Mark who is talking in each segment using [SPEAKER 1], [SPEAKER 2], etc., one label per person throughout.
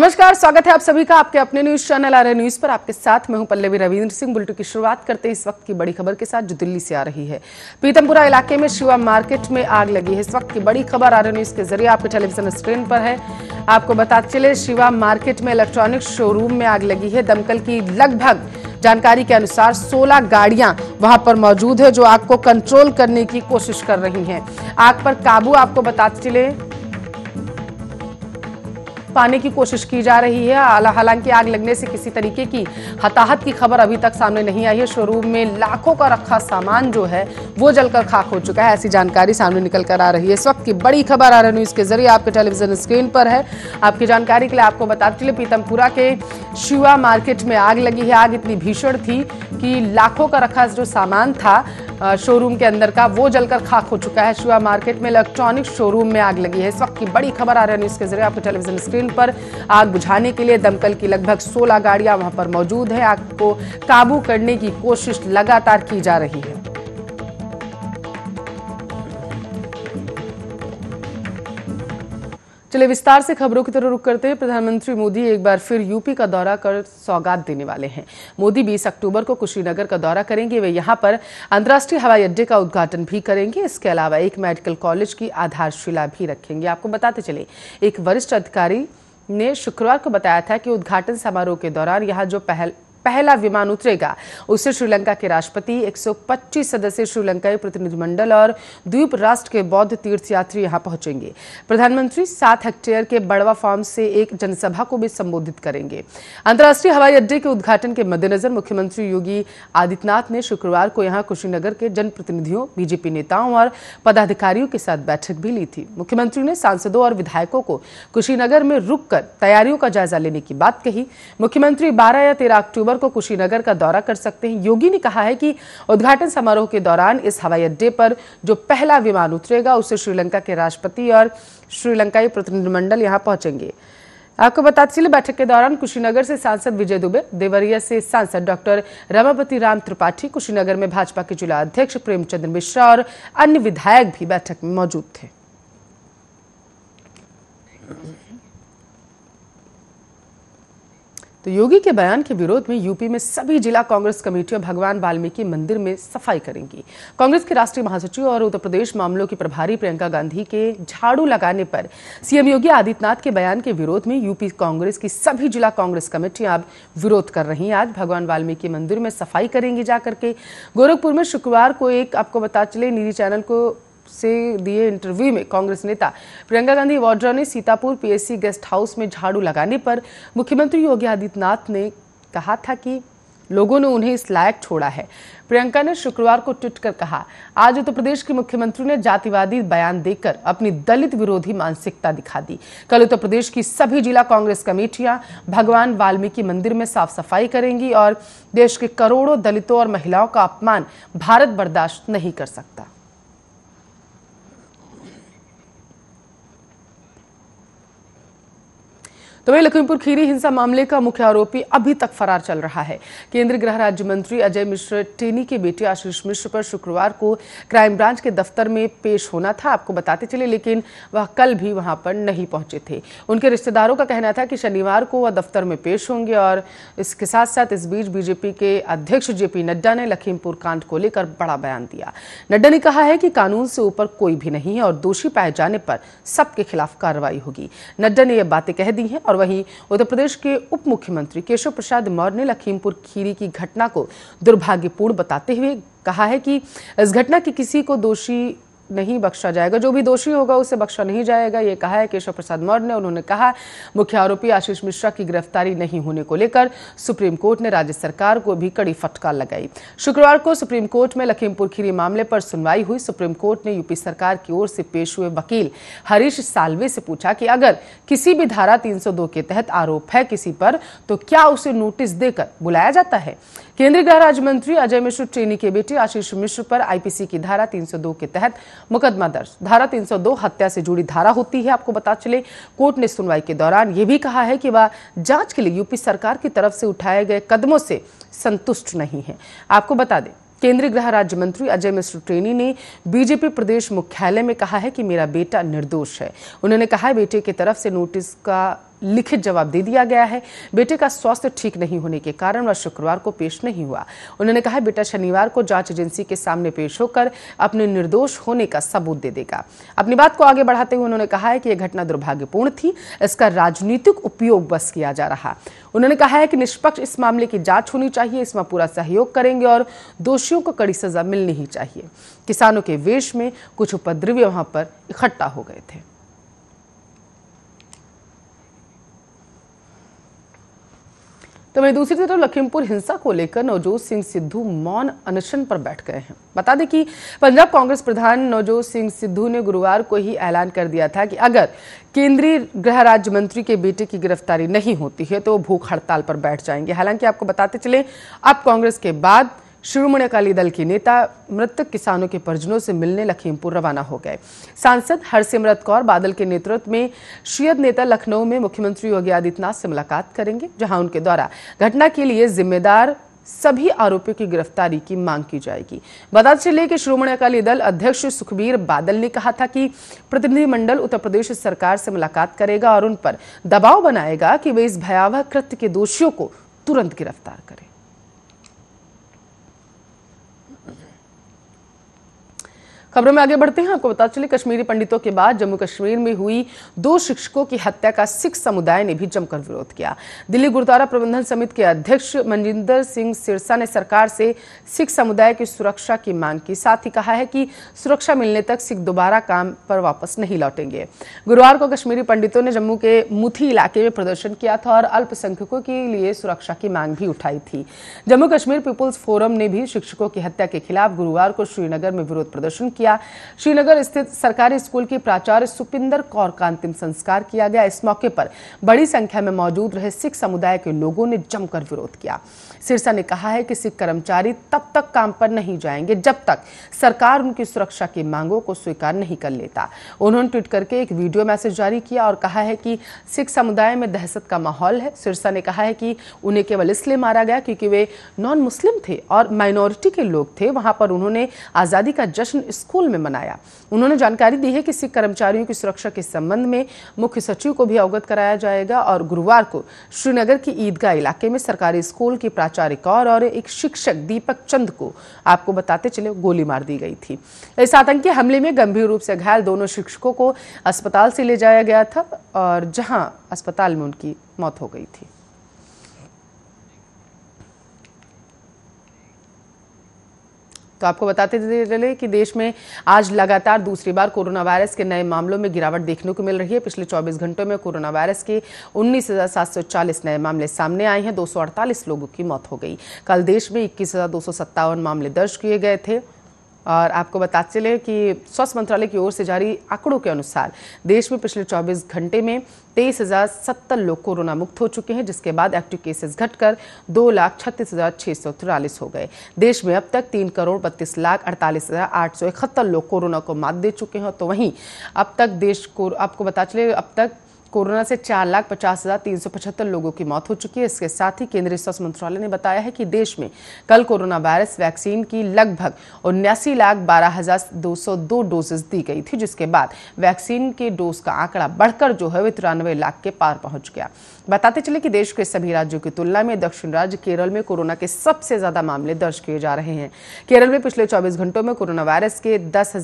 [SPEAKER 1] नमस्कार स्वागत है आप सभी का आपके अपने न्यूज चैनल आर न्यूज पर आपके साथ मैं हूं पल्लवी रविंद्र सिंह बुलेटिन की शुरुआत करते इस वक्त की बड़ी खबर के साथ जो दिल्ली से आ रही है पीतमपुरा इलाके में शिवा मार्केट में आग लगी है इस वक्त की बड़ी खबर आर न्यूज के जरिए आपके टेलीविजन स्क्रीन पर है आपको बताते चले शिवा मार्केट में इलेक्ट्रॉनिक शोरूम में आग लगी है दमकल की लगभग जानकारी के अनुसार 16 गाड़ियां वहां पर मौजूद है जो आग को कंट्रोल करने की कोशिश कर रही हैं आग पर काबू आपको बताते चले पाने की कोशिश की जा रही है हालांकि आग लगने से किसी तरीके की हताहत की खबर अभी तक सामने नहीं आई है शोरूम में लाखों का रखा सामान जो है वो जलकर खाक हो चुका है ऐसी जानकारी सामने निकल कर आ रही है इस वक्त की बड़ी खबर आर न्यूज के जरिए आपके टेलीविजन स्क्रीन पर है आपकी जानकारी के लिए आपको बताते चले पीतमपुरा के शिवा मार्केट में आग लगी है आग इतनी भीषण थी कि लाखों का रखा जो सामान था शोरूम के अंदर का वो जलकर खाक हो चुका है शिवा मार्केट में इलेक्ट्रॉनिक शोरूम में आग लगी है इस वक्त की बड़ी खबर आ है न्यूज के जरिए आपके टेलीविजन स्क्रीन फील्ड पर आग बुझाने के लिए दमकल की लगभग 16 गाड़ियां वहां पर मौजूद है आग को काबू करने की कोशिश लगातार की जा रही है चले विस्तार से खबरों की तरह रुक करते हैं प्रधानमंत्री मोदी एक बार फिर यूपी का दौरा कर सौगात देने वाले हैं मोदी 20 अक्टूबर को कुशीनगर का दौरा करेंगे वे यहां पर अंतर्राष्ट्रीय हवाई अड्डे का उद्घाटन भी करेंगे इसके अलावा एक मेडिकल कॉलेज की आधारशिला भी रखेंगे आपको बताते चले एक वरिष्ठ अधिकारी ने शुक्रवार को बताया था कि उद्घाटन समारोह के दौरान यहाँ जो पहल पहला विमान उतरेगा उससे श्रीलंका के राष्ट्रपति 125 सदस्य श्रीलंकाई प्रतिनिधिमंडल और द्वीप राष्ट्र के बौद्ध तीर्थयात्री यहां पहुंचेंगे प्रधानमंत्री सात हेक्टेयर के बड़वा फार्म से एक जनसभा को भी संबोधित करेंगे अंतर्राष्ट्रीय हवाई अड्डे के उद्घाटन के मद्देनजर मुख्यमंत्री योगी आदित्यनाथ ने शुक्रवार को यहाँ कुशीनगर के जनप्रतिनिधियों बीजेपी नेताओं और पदाधिकारियों के साथ बैठक भी ली थी मुख्यमंत्री ने सांसदों और विधायकों को कुशीनगर में रुककर तैयारियों का जायजा लेने की बात कही मुख्यमंत्री बारह या तेरह अक्टूबर को कुशीनगर का दौरा कर सकते हैं योगी ने कहा है कि उद्घाटन समारोह के दौरान इस हवाई अड्डे पर जो पहला विमान उतरेगा उसे श्रीलंका के राष्ट्रपति और श्रीलंकाई प्रतिनिधिमंडल यहाँ पहुंचेंगे आपको बताते चले बैठक के दौरान कुशीनगर से सांसद विजय दुबे देवरिया से सांसद डॉक्टर रमापति राम त्रिपाठी कुशीनगर में भाजपा के जिला अध्यक्ष प्रेमचंद्र मिश्रा और अन्य विधायक भी बैठक में मौजूद थे तो योगी के बयान के विरोध में यूपी में सभी जिला कांग्रेस कमेटियां भगवान वाल्मीकि मंदिर में सफाई करेंगी कांग्रेस के राष्ट्रीय महासचिव और उत्तर प्रदेश मामलों की प्रभारी प्रियंका गांधी के झाड़ू लगाने पर सीएम योगी आदित्यनाथ के बयान के विरोध में यूपी कांग्रेस की सभी जिला कांग्रेस कमेटियां अब विरोध कर रही है आज भगवान वाल्मीकि मंदिर में सफाई करेंगी जाकर के गोरखपुर में शुक्रवार को एक आपको बता चले निजी चैनल को से दिए इंटरव्यू में कांग्रेस नेता प्रियंका गांधी वाड्रा ने सीतापुर पीएससी गेस्ट हाउस में झाड़ू लगाने पर मुख्यमंत्री योगी आदित्यनाथ ने कहा था कि लोगों ने उन्हें इस लायक छोड़ा है प्रियंका ने शुक्रवार को ट्वीट कर कहा आज उत्तर प्रदेश के मुख्यमंत्री ने जातिवादी बयान देकर अपनी दलित विरोधी मानसिकता दिखा दी कल उत्तर प्रदेश की सभी जिला कांग्रेस कमेटियां भगवान वाल्मीकि मंदिर में साफ सफाई करेंगी और देश के करोड़ों दलितों और महिलाओं का अपमान भारत बर्दाश्त नहीं कर सकता तो वही लखीमपुर खीरी हिंसा मामले का मुख्य आरोपी अभी तक फरार चल रहा है केंद्रीय गृह राज्य मंत्री अजय मिश्र टेनी के बेटे आशीष मिश्र पर शुक्रवार को क्राइम ब्रांच के दफ्तर में पेश होना था आपको बताते चले लेकिन वह कल भी वहां पर नहीं पहुंचे थे उनके रिश्तेदारों का कहना था कि शनिवार को वह दफ्तर में पेश होंगे और इसके साथ साथ इस बीच बीजेपी के अध्यक्ष जेपी नड्डा ने लखीमपुर कांड को लेकर बड़ा बयान दिया नड्डा ने कहा है कि कानून से ऊपर कोई भी नहीं है और दोषी पाए जाने पर सबके खिलाफ कार्रवाई होगी नड्डा ने यह बातें कह दी हैं और वहीं उत्तर प्रदेश के उप मुख्यमंत्री केशव प्रसाद मौर्य ने लखीमपुर खीरी की घटना को दुर्भाग्यपूर्ण बताते हुए कहा है कि इस घटना की किसी को दोषी नहीं बख्शा जाएगा जो भी दोषी होगा उसे बख्शा नहीं जाएगा ये कहा है केशव प्रसाद मौर्य ने उन्होंने कहा मुख्य आरोपी आशीष मिश्रा की गिरफ्तारी नहीं होने को लेकर सुप्रीम कोर्ट ने राज्य सरकार को भी कड़ी फटकार लगाई शुक्रवार को सुप्रीम कोर्ट में लखीमपुर खीरी मामले पर सुनवाई हुई सुप्रीम कोर्ट ने यूपी सरकार की ओर से पेश हुए वकील हरीश सालवे से पूछा कि अगर किसी भी धारा तीन के तहत आरोप है किसी पर तो क्या उसे नोटिस देकर बुलाया जाता है केंद्रीय गृह राज्य मंत्री अजय मिश्र ट्रेनी के बेटे आशीष मिश्र पर आईपीसी की धारा 302 के तहत मुकदमा दर्ज धारा 302 हत्या से जुड़ी धारा होती है आपको बता चले कोर्ट ने सुनवाई के दौरान यह भी कहा है कि वह जांच के लिए यूपी सरकार की तरफ से उठाए गए कदमों से संतुष्ट नहीं है आपको बता दें केंद्रीय गृह राज्य मंत्री अजय मिश्र ट्रेनी ने बीजेपी प्रदेश मुख्यालय में कहा है कि मेरा बेटा निर्दोष है उन्होंने कहा है बेटे की तरफ से नोटिस का लिखित जवाब दे दिया गया है बेटे का स्वास्थ्य ठीक नहीं होने के कारण वह शुक्रवार को पेश नहीं हुआ उन्होंने कहा बेटा शनिवार को जांच एजेंसी के सामने पेश होकर अपने निर्दोष होने का सबूत दे देगा अपनी बात को आगे बढ़ाते हुए उन्होंने कहा है कि यह घटना दुर्भाग्यपूर्ण थी इसका राजनीतिक उपयोग बस किया जा रहा उन्होंने कहा है कि निष्पक्ष इस मामले की जांच होनी चाहिए इसमें पूरा सहयोग करेंगे और दोषियों को कड़ी सजा मिलनी ही चाहिए किसानों के वेश में कुछ उपद्रवी वहां पर इकट्ठा हो गए थे तो वही दूसरी तरफ लखीमपुर हिंसा को लेकर नवजोत सिंह सिद्धू मौन अनशन पर बैठ गए हैं बता दें कि पंजाब कांग्रेस प्रधान नवजोत सिंह सिद्धू ने गुरुवार को ही ऐलान कर दिया था कि अगर केंद्रीय गृह राज्य मंत्री के बेटे की गिरफ्तारी नहीं होती है तो वो भूख हड़ताल पर बैठ जाएंगे हालांकि आपको बताते चले अब कांग्रेस के बाद श्रोमणी अकाली दल के नेता मृतक किसानों के परिजनों से मिलने लखीमपुर रवाना हो गए सांसद हरसिमरत कौर बादल के नेतृत्व में शीयद नेता लखनऊ में मुख्यमंत्री योगी आदित्यनाथ से मुलाकात करेंगे जहां उनके द्वारा घटना के लिए जिम्मेदार सभी आरोपियों की गिरफ्तारी की मांग की जाएगी बता चले कि श्रोमणी अकाली दल अध्यक्ष सुखबीर बादल ने कहा था कि प्रतिनिधिमंडल उत्तर प्रदेश सरकार से मुलाकात करेगा और उन पर दबाव बनाएगा कि वे इस भयावह कृत्य के दोषियों को तुरंत गिरफ्तार करें खबरों में आगे बढ़ते हैं आपको बता चले कश्मीरी पंडितों के बाद जम्मू कश्मीर में हुई दो शिक्षकों की हत्या का सिख समुदाय ने भी जमकर विरोध किया दिल्ली गुरुद्वारा प्रबंधन समिति के अध्यक्ष मनजिंदर सिंह सिरसा ने सरकार से सिख समुदाय की सुरक्षा की मांग की साथ ही कहा है कि सुरक्षा मिलने तक सिख दोबारा काम पर वापस नहीं लौटेंगे गुरुवार को कश्मीरी पंडितों ने जम्मू के मुथी इलाके में प्रदर्शन किया था और अल्पसंख्यकों के लिए सुरक्षा की मांग भी उठाई थी जम्मू कश्मीर पीपुल्स फोरम ने भी शिक्षकों की हत्या के खिलाफ गुरुवार को श्रीनगर में विरोध प्रदर्शन किया किया श्रीनगर स्थित सरकारी स्कूल की प्राचार्य सुपिंदर कौर का अंतिम संस्कार किया गया इस मौके पर बड़ी संख्या में मौजूद रहे सिख समुदाय के लोगों ने जमकर विरोध किया सिरसा ने कहा है कि सिख कर्मचारी तब तक काम पर नहीं जाएंगे जब तक सरकार उनकी सुरक्षा की मांगों को स्वीकार नहीं कर लेता उन्होंने ट्वीट करके एक वीडियो मैसेज जारी किया और कहा है कि सिख समुदाय में दहशत का माहौल है सिरसा ने कहा है कि उन्हें केवल इसलिए मारा गया क्योंकि वे नॉन मुस्लिम थे और माइनॉरिटी के लोग थे वहां पर उन्होंने आज़ादी का जश्न स्कूल स्कूल में मनाया उन्होंने जानकारी दी है कि सिख कर्मचारियों की सुरक्षा के संबंध में मुख्य सचिव को भी अवगत कराया जाएगा और गुरुवार को श्रीनगर की ईदगाह इलाके में सरकारी स्कूल के प्राचार्य कौर और एक शिक्षक दीपक चंद को आपको बताते चले गोली मार दी गई थी इस आतंकी हमले में गंभीर रूप से घायल दोनों शिक्षकों को अस्पताल से ले जाया गया था और जहां अस्पताल में उनकी मौत हो गई थी तो आपको बताते चले कि देश में आज लगातार दूसरी बार कोरोना वायरस के नए मामलों में गिरावट देखने को मिल रही है पिछले 24 घंटों में कोरोना वायरस के उन्नीस नए मामले सामने आए हैं 248 लोगों की मौत हो गई कल देश में इक्कीस मामले दर्ज किए गए थे और आपको बताते चले कि स्वास्थ्य मंत्रालय की ओर से जारी आंकड़ों के अनुसार देश में पिछले 24 घंटे में तेईस हजार सत्तर लोग कोरोना मुक्त हो चुके हैं जिसके बाद एक्टिव केसेस घटकर दो लाख छत्तीस हजार छह सौ तिरालीस हो गए देश में अब तक तीन करोड़ बत्तीस लाख अड़तालीस हजार आठ सौ इकहत्तर लोग कोरोना को मात दे चुके हैं तो वहीं अब तक देश को आपको बता चले अब तक कोरोना से चार लाख पचास हजार तीन सौ पचहत्तर लोगों की मौत हो चुकी है इसके साथ ही केंद्रीय स्वास्थ्य मंत्रालय ने बताया है कि देश में कल कोरोना वायरस वैक्सीन की लगभग उन्यासी लाख बारह हजार दो सौ दो डोजेज दी गई थी जिसके बाद वैक्सीन के डोज का आंकड़ा बढ़कर जो है वे तिरानवे लाख के पार पहुंच गया बताते चले कि देश के सभी राज्यों की तुलना में दक्षिण राज्य केरल में कोरोना के सबसे ज्यादा मामले दर्ज किए जा रहे हैं केरल में पिछले 24 घंटों में कोरोना वायरस के दस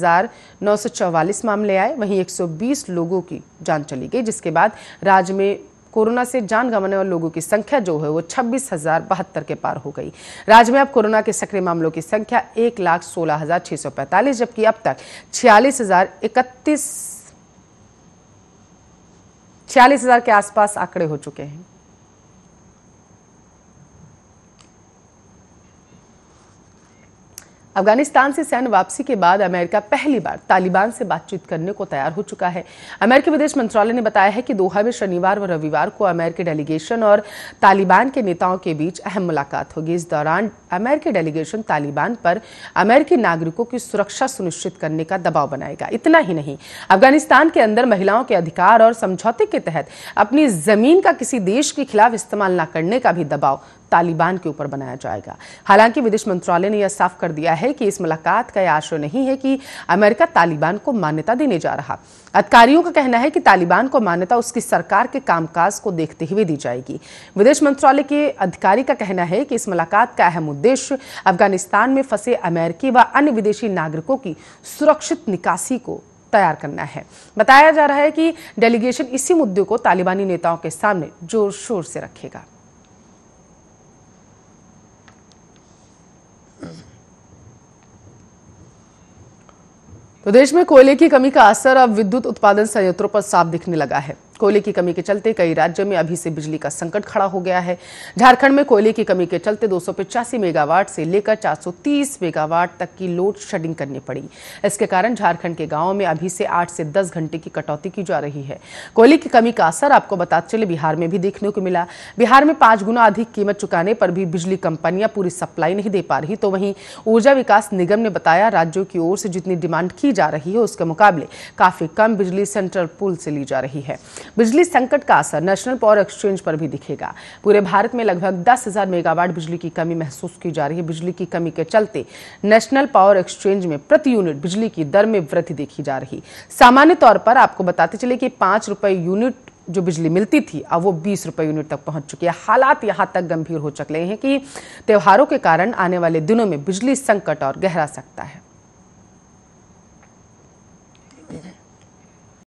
[SPEAKER 1] मामले आए वहीं 120 लोगों की जान चली गई जिसके बाद राज्य में कोरोना से जान गंवाने वाले लोगों की संख्या जो है वो छब्बीस हजार बहत्तर के पार हो गई राज्य में अब कोरोना के सक्रिय मामलों की संख्या एक लाख सोलह हजार छह सौ पैंतालीस जबकि अब तक छियालीस हजार इकतीस छियालीस हजार के आसपास आंकड़े हो चुके हैं अफगानिस्तान से सैन्य वापसी के बाद अमेरिका पहली बार तालिबान से बातचीत करने को तैयार हो चुका है अमेरिकी विदेश मंत्रालय ने बताया है कि दोहा में शनिवार व रविवार को अमेरिकी डेलीगेशन और तालिबान के नेताओं के बीच अहम मुलाकात होगी इस दौरान अमेरिकी डेलीगेशन तालिबान पर अमेरिकी नागरिकों की सुरक्षा सुनिश्चित करने का दबाव बनाएगा इतना ही नहीं अफगानिस्तान के अंदर महिलाओं के अधिकार और समझौते के तहत अपनी जमीन का किसी देश के खिलाफ इस्तेमाल न करने का भी दबाव तालिबान के ऊपर बनाया जाएगा हालांकि विदेश मंत्रालय ने यह साफ कर दिया है है कि इस मुलाकात का आशय नहीं है कि अमेरिका तालिबान को मान्यता देने जा रहा अधिकारियों का कहना है कि तालिबान को मान्यता उसकी सरकार के कामकाज को देखते हुए दी जाएगी विदेश मंत्रालय के अधिकारी का कहना है कि इस मुलाकात का अहम उद्देश्य अफगानिस्तान में फंसे अमेरिकी व अन्य विदेशी नागरिकों की सुरक्षित निकासी को तैयार करना है बताया जा रहा है कि डेलीगेशन इसी मुद्दे को तालिबानी नेताओं के सामने जोर शोर से रखेगा प्रदेश में कोयले की कमी का असर अब विद्युत उत्पादन संयंत्रों पर साफ दिखने लगा है कोयले की कमी के चलते कई राज्यों में अभी से बिजली का संकट खड़ा हो गया है झारखंड में कोयले की कमी के चलते दो मेगावाट से लेकर 430 मेगावाट तक की लोड शेडिंग करनी पड़ी इसके कारण झारखंड के गांवों में अभी से 8 से 10 घंटे की कटौती की जा रही है कोयले की कमी का असर आपको बताते चले बिहार में भी देखने को मिला बिहार में पांच गुना अधिक कीमत चुकाने पर भी बिजली कंपनियां पूरी सप्लाई नहीं दे पा रही तो वहीं ऊर्जा विकास निगम ने बताया राज्यों की ओर से जितनी डिमांड की जा रही है उसके मुकाबले काफी कम बिजली सेंट्रल पुल से ली जा रही है बिजली संकट का असर नेशनल पावर एक्सचेंज पर भी दिखेगा पूरे भारत में लगभग दस हजार मेगावाट बिजली की कमी महसूस की जा रही है बिजली की कमी के चलते नेशनल पावर एक्सचेंज में प्रति यूनिट बिजली की दर में वृद्धि देखी जा रही सामान्य तौर पर आपको बताते चले कि पांच रुपए यूनिट जो बिजली मिलती थी अब वो बीस रुपए यूनिट तक पहुंच चुकी है हालात यहां तक गंभीर हो चुके हैं कि त्योहारों के कारण आने वाले दिनों में बिजली संकट और गहरा सकता है